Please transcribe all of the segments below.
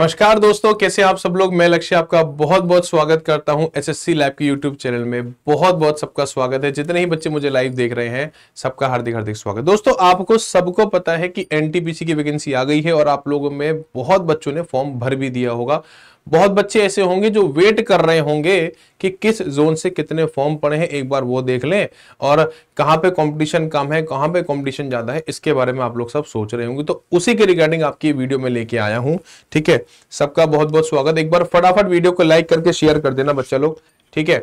नमस्कार दोस्तों कैसे आप सब लोग मैं लक्ष्य आपका बहुत बहुत स्वागत करता हूं एसएससी लैब के यूट्यूब चैनल में बहुत बहुत सबका स्वागत है जितने ही बच्चे मुझे लाइव देख रहे हैं सबका हार्दिक हार्दिक स्वागत दोस्तों आपको सबको पता है कि एनटीपीसी की वैकेंसी आ गई है और आप लोगों में बहुत बच्चों ने फॉर्म भर भी दिया होगा बहुत बच्चे ऐसे होंगे जो वेट कर रहे होंगे कि किस जोन से कितने फॉर्म पड़े हैं एक बार वो देख लें और कहाँ पे कंपटीशन कम है कहाँ पे कंपटीशन ज़्यादा है इसके बारे में आप लोग सब सोच रहे होंगे तो उसी के रिगार्डिंग आपकी वीडियो में लेके आया हूँ ठीक है सबका बहुत बहुत स्वागत एक बार फटाफट वीडियो को लाइक करके शेयर कर देना बच्चा लोग ठीक है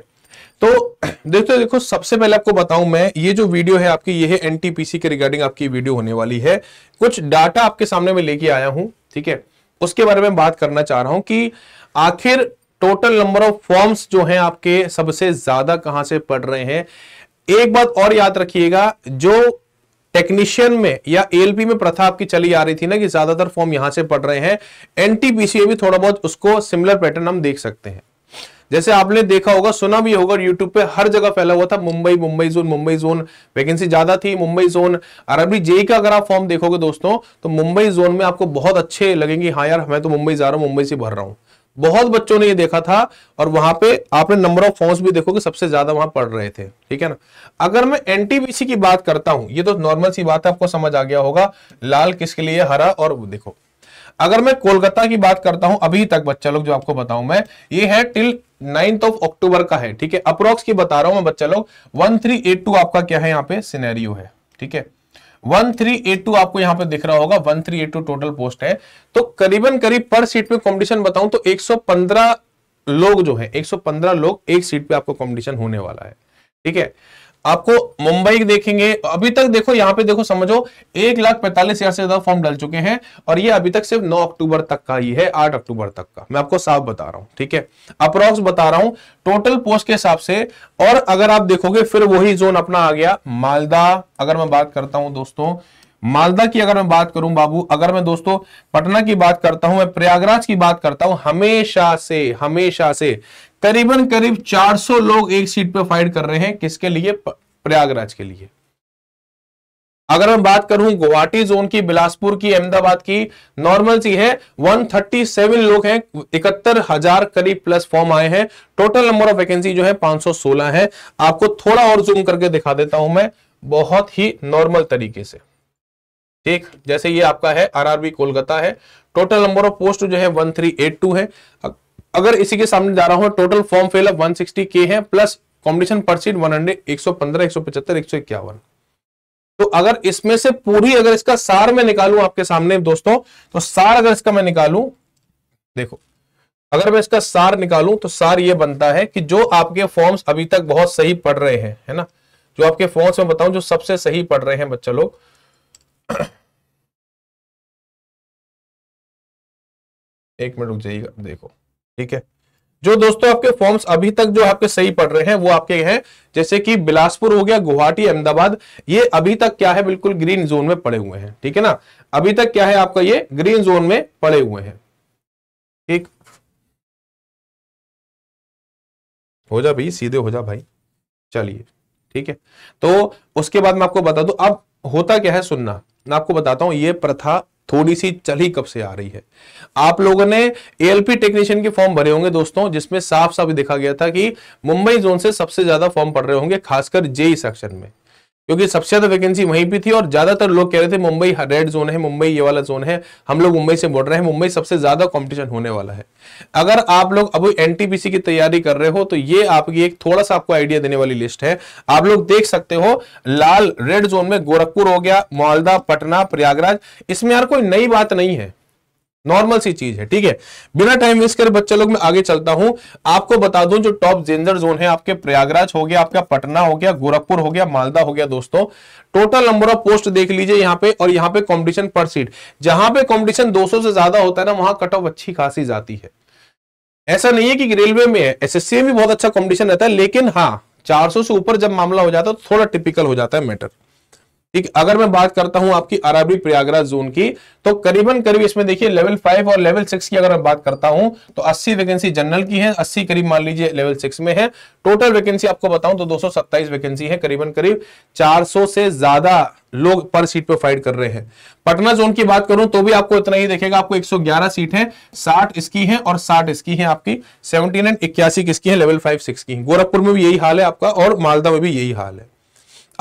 तो देखो देखो सबसे पहले आपको बताऊं मैं ये जो वीडियो है आपकी ये है एनटीपीसी के रिगार्डिंग आपकी वीडियो होने वाली है कुछ डाटा आपके सामने में लेके आया हूं ठीक है उसके बारे में बात करना चाह रहा हूं कि आखिर टोटल नंबर ऑफ फॉर्म्स जो हैं आपके सबसे ज्यादा कहां से पढ़ रहे हैं एक बात और याद रखिएगा जो टेक्नीशियन में या एलपी में प्रथा आपकी चली आ रही थी ना कि ज्यादातर फॉर्म यहां से पढ़ रहे हैं एनटीपीसी भी थोड़ा बहुत उसको सिमिलर पैटर्न हम देख सकते हैं जैसे आपने देखा होगा सुना भी होगा यूट्यूब पे हर जगह फैला हुआ था Mumbai Mumbai zone Mumbai zone vacancy ज्यादा थी मुंबई जोन अरबी जेई का अगर आप फॉर्म देखोगे दोस्तों तो मुंबई जोन में आपको बहुत अच्छे लगेंगे हाँ यार मैं तो मुंबई जा रहा हूं मुंबई से भर रहा हूं बहुत बच्चों ने ये देखा था और वहां पे आपने नंबर ऑफ फॉर्म्स भी देखोगे सबसे ज्यादा वहां पढ़ रहे थे ठीक है ना अगर मैं एनटीबीसी की बात करता हूं ये तो नॉर्मल सी बात है आपको समझ आ गया होगा लाल किसके लिए हरा और देखो अगर मैं कोलकाता की बात करता हूं अभी तक बच्चा लोग जो आपको बताऊं मैं ये है टिल नाइन्थ ऑफ अक्टूबर का है ठीक है अप्रोक्स की बता रहा हूं मैं बच्चा लोग वन आपका क्या है यहाँ पे सिनेरियो है ठीक है वन थ्री एट टू आपको यहाँ पे दिख रहा होगा one three eight two total post है तो करीबन करीब पर सीट में कॉम्पिटिशन बताऊं तो 115 लोग जो है 115 लोग एक सीट पे आपको कॉम्पिटिशन होने वाला है ठीक है आपको मुंबई देखेंगे अभी तक देखो यहां पे देखो समझो एक लाख पैंतालीस हजार से ज्यादा फॉर्म डल चुके हैं और ये अभी तक सिर्फ 9 अक्टूबर तक का ही है 8 अक्टूबर तक का मैं आपको साफ बता रहा हूं ठीक है अप्रोक्स बता रहा हूं टोटल पोस्ट के हिसाब से और अगर आप देखोगे फिर वही जोन अपना आ गया मालदा अगर मैं बात करता हूं दोस्तों मालदा की अगर मैं बात करूं बाबू अगर मैं दोस्तों पटना की बात करता हूं मैं प्रयागराज की बात करता हूं हमेशा से हमेशा से करीबन करीब 400 लोग एक सीट पर फाइट कर रहे हैं किसके लिए प्रयागराज के लिए अगर मैं बात करूं गुवाहाटी जोन की बिलासपुर की अहमदाबाद की नॉर्मल सी है 137 लोग हैं इकहत्तर हजार करीब प्लस फॉर्म आए हैं टोटल नंबर ऑफ वैकेंसी जो है 516 है आपको थोड़ा और जूम करके दिखा देता हूं मैं बहुत ही नॉर्मल तरीके से ठीक जैसे ये आपका है आरआरबी कोलकाता है टोटल नंबर ऑफ पोस्ट जो है वन है अगर इसी के सामने जा रहा हूं टोटल फॉर्म फेल ऑफ 160 के है प्लस कॉम्पिटिशन पर सीट वन हंड्रेड एक सौ पंद्रह एक सौ पचहत्तर एक सौ इक्यावन तो अगर इसमें से पूरी अगर इसका सार में निकालू आपके सामने दोस्तों तो सार अगर इसका मैं निकालू देखो अगर मैं इसका सार निकालू तो सार ये बनता है कि जो आपके फॉर्म्स अभी तक बहुत सही पढ़ रहे हैं है ना जो आपके फॉर्म्स में बताऊं जो सबसे सही पढ़ रहे हैं बच्चा लोग एक मिनट रुक जाइएगा देखो ठीक है जो दोस्तों आपके फॉर्म्स अभी तक जो आपके सही पढ़ रहे हैं वो आपके हैं जैसे कि बिलासपुर हो गया गुवाहाटी अहमदाबाद ये अभी तक क्या है बिल्कुल ग्रीन जोन में पड़े हुए हैं ठीक है ना अभी तक क्या है आपका ये ग्रीन जोन में पड़े हुए हैं ठीक हो जा भाई सीधे हो जा भाई चलिए ठीक है तो उसके बाद मैं आपको बता दू अब होता क्या है सुनना मैं आपको बताता हूं ये प्रथा थोड़ी सी चली कब से आ रही है आप लोगों ने एएलपी टेक्नीशियन के फॉर्म भरे होंगे दोस्तों जिसमें साफ साफ देखा गया था कि मुंबई जोन से सबसे ज्यादा फॉर्म पड़ रहे होंगे खासकर जेई सेक्शन में क्योंकि सबसे ज्यादा वैकेंसी वहीं पे थी और ज्यादातर लोग कह रहे थे मुंबई रेड जोन है मुंबई ये वाला जोन है हम लोग मुंबई से बोल रहे हैं मुंबई सबसे ज्यादा कंपटीशन होने वाला है अगर आप लोग अभी एनटीपीसी की तैयारी कर रहे हो तो ये आपकी एक थोड़ा सा आपको आइडिया देने वाली लिस्ट है आप लोग देख सकते हो लाल रेड जोन में गोरखपुर हो गया मालदा पटना प्रयागराज इसमें यार कोई नई बात नहीं है नॉर्मल सी चीज है ठीक है बिना टाइम वेस्ट कर बच्चे लोग मैं आगे चलता हूं आपको बता दूं जो टॉप जेंजर जोन है आपके प्रयागराज हो गया आपका पटना हो गया गोरखपुर हो गया मालदा हो गया दोस्तों टोटल नंबर ऑफ पोस्ट देख लीजिए यहाँ पे और यहाँ पे कॉम्पिटिशन पर सीट जहां पे कॉम्पिटिशन 200 से ज्यादा होता है ना वहां कट ऑफ अच्छी खासी जाती है ऐसा नहीं है कि रेलवे में है एस में भी बहुत अच्छा कॉम्पिटिशन रहता है लेकिन हाँ चार से ऊपर जब मामला हो जाता है तो थोड़ा टिपिकल हो जाता है मैटर ठीक अगर मैं बात करता हूं आपकी अराबी प्रयागराज जोन की तो करीबन करीब इसमें देखिए लेवल फाइव और लेवल सिक्स की अगर मैं बात करता हूं तो अस्सी वैकेंसी जनरल की है अस्सी करीब मान लीजिए लेवल सिक्स में है टोटल वैकेंसी आपको बताऊं तो दो वैकेंसी है करीबन करीब चार से ज्यादा लोग पर सीट पे फाइट कर रहे हैं पटना जोन की बात करूं तो भी आपको इतना ही देखेगा आपको 111 सीट है 60 इसकी है और 60 इसकी है आपकी 79 इक्यासी किसकी है लेवल फाइव सिक्स की गोरखपुर में भी यही हाल है आपका और मालदा में भी यही हाल है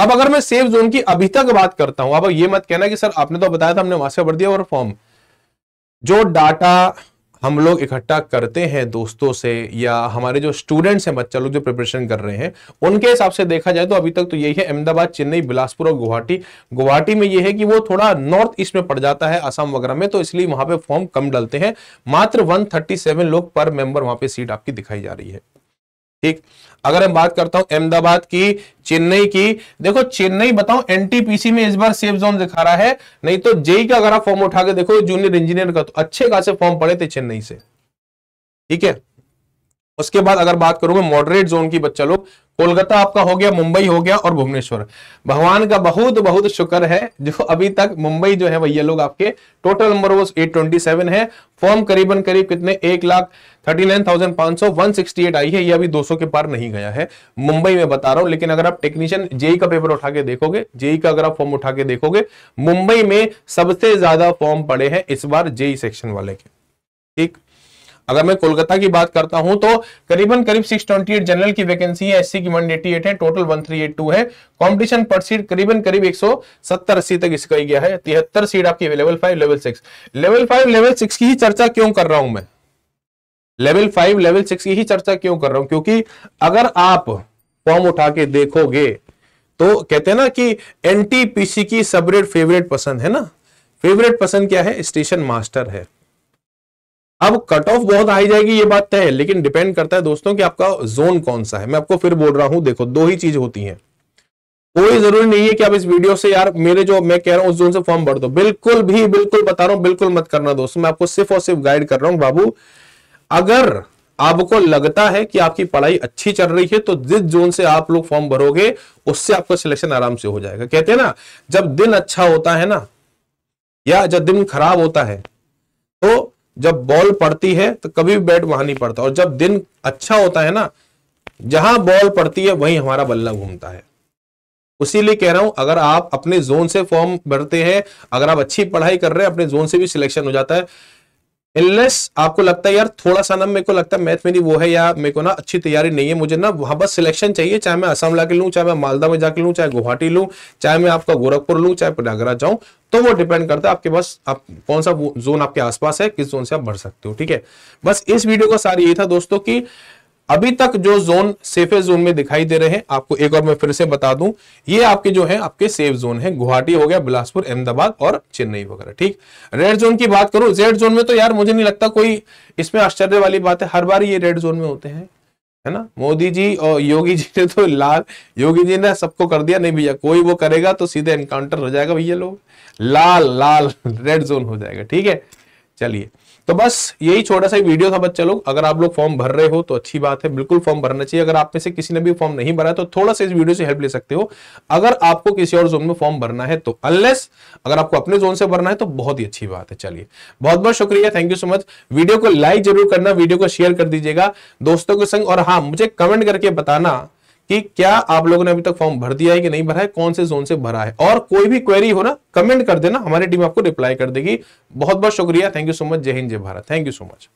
अब अगर मैं सेफ जोन की अभी तक बात करता हूं अब ये मत कहना कि सर आपने तो बताया था हमने वहां से भर दिया और फॉर्म जो डाटा हम लोग इकट्ठा करते हैं दोस्तों से या हमारे जो स्टूडेंट्स हैं बच्चा लोग जो प्रिपरेशन कर रहे हैं उनके हिसाब से देखा जाए तो अभी तक तो यही है अहमदाबाद चेन्नई बिलासपुर और गुवाहाटी गुवाहाटी में ये है कि वो थोड़ा नॉर्थ ईस्ट में पड़ जाता है असम वगैरह में तो इसलिए वहां पे फॉर्म कम डलते हैं मात्र वन लोग पर मेंबर वहां पर सीट आपकी दिखाई जा रही है ठीक अगर मैं बात करता हूं अहमदाबाद की चेन्नई की देखो चेन्नई बताओ एनटीपीसी में इस बार सेफ जोन दिखा रहा है नहीं तो जेई का अगर आप फॉर्म उठा के देखो जूनियर इंजीनियर का तो अच्छे खासे फॉर्म पड़े थे चेन्नई से ठीक है उसके बाद अगर बात करूं मैं मॉडरेट जोन की बच्चा लोग कोलकाता आपका हो गया मुंबई हो गया और भुवनेश्वर भगवान का बहुत बहुत शुक्र है जो अभी तक मुंबई जो है भैया लोग आपके टोटल नंबर वो एट ट्वेंटी सेवन है फॉर्म करीबन करीब कितने एक लाख थर्टी नाइन थाउजेंड पांच सौ वन सिक्सटी एट आई है ये अभी दो सौ के पार नहीं गया है मुंबई में बता रहा हूं लेकिन अगर आप टेक्नीशियन जेई e e का पेपर उठा के देखोगे जेई e का अगर आप फॉर्म उठा के देखोगे मुंबई में सबसे ज्यादा फॉर्म पड़े हैं इस बार जेई सेक्शन वाले के ठीक अगर मैं कोलकाता की बात करता हूं तो करीबन करीब 628 जनरल की वैकेंसी है एससी की 188 है टोटल 1382 है कंपटीशन पर सीट करीबन करीब 170 80 तक इसका गया है तिहत्तर सीट आपकी level five level six level five level six की ही चर्चा क्यों कर रहा हूं मैं लेवल फाइव लेवल सिक्स की ही चर्चा क्यों कर रहा हूं क्योंकि अगर आप फॉर्म उठा के देखोगे तो कहते हैं ना कि एनटीपीसी की सबरेट फेवरेट पसंद है ना फेवरेट पसंद क्या है स्टेशन मास्टर है अब कट ऑफ बहुत हाई जाएगी ये बात तय है लेकिन डिपेंड करता है दोस्तों कि आपका जोन कौन सा है मैं आपको फिर बोल रहा हूं देखो दो ही चीज होती है कोई जरूरी नहीं है कि आप इस वीडियो से यार मेरे जो मैं कह रहा हूं उस जोन से फॉर्म भर दो बिल्कुल भी बिल्कुल बता रहा हूं बिल्कुल मत करना दोस्तों मैं आपको सिर्फ और सिर्फ गाइड कर रहा हूं बाबू अगर आपको लगता है कि आपकी पढ़ाई अच्छी चल रही है तो जिस जोन से आप लोग फॉर्म भरोगे उससे आपका सिलेक्शन आराम से हो जाएगा कहते हैं ना जब दिन अच्छा होता है ना या जब दिन खराब होता है तो जब बॉल पड़ती है तो कभी भी बैट वहां नहीं पड़ता और जब दिन अच्छा होता है ना जहां बॉल पड़ती है वहीं हमारा बल्ला घूमता है उसीलिए कह रहा हूं अगर आप अपने जोन से फॉर्म भरते हैं अगर आप अच्छी पढ़ाई कर रहे हैं अपने जोन से भी सिलेक्शन हो जाता है इनलेस आपको लगता है यार थोड़ा सा ना मेरे को लगता है मैथ मेरी वो है या मेरे को ना अच्छी तैयारी नहीं है मुझे ना वहां बस सिलेक्शन चाहिए चाहे मैं असम ला के लूँ चाहे मैं मालदा में जाके लूँ चाहे गुवाहाटी लूँ चाहे मैं आपका गोरखपुर लूँ चाहे प्रयागराज जाऊँ तो वो डिपेंड करता है आपके पास आप कौन सा जोन आपके आसपास है किस जोन से आप भर सकते हो ठीक है बस इस वीडियो का सार ये था दोस्तों की अभी तक जो जोन सेफे जोन में दिखाई दे रहे हैं आपको एक और मैं फिर से बता दूं ये आपके जो है आपके सेफ जोन है गुवाहाटी हो गया बिलासपुर अहमदाबाद और चेन्नई वगैरह ठीक रेड जोन की बात करूं रेड जोन में तो यार मुझे नहीं लगता कोई इसमें आश्चर्य वाली बात है हर बार ये रेड जोन में होते हैं है ना मोदी जी और योगी जी ने तो लाल योगी जी ने सबको कर दिया नहीं भैया कोई वो करेगा तो सीधे एनकाउंटर हो जाएगा भैया लोग लाल लाल रेड जोन हो जाएगा ठीक है चलिए तो बस यही छोटा सा वीडियो था बच्चा लोग अगर आप लोग फॉर्म भर रहे हो तो अच्छी बात है बिल्कुल फॉर्म भरना चाहिए अगर आप में से किसी ने भी फॉर्म नहीं भरा तो थोड़ा सा इस वीडियो से हेल्प ले सकते हो अगर आपको किसी और जोन में फॉर्म भरना है तो अनलेस अगर आपको अपने जोन से भरना है तो बहुत ही अच्छी बात है चलिए बहुत बहुत शुक्रिया thank you so much video को लाइक जरूर करना वीडियो को शेयर कर दीजिएगा दोस्तों के संग और हाँ मुझे कमेंट करके बताना कि क्या आप लोगों ने अभी तक फॉर्म भर दिया है कि नहीं भरा है कौन से जोन से भरा है और कोई भी क्वेरी हो ना कमेंट कर देना हमारी टीम आपको रिप्लाई कर देगी बहुत बहुत शुक्रिया थैंक यू सो मच जय हिंद जय Bharat thank you so much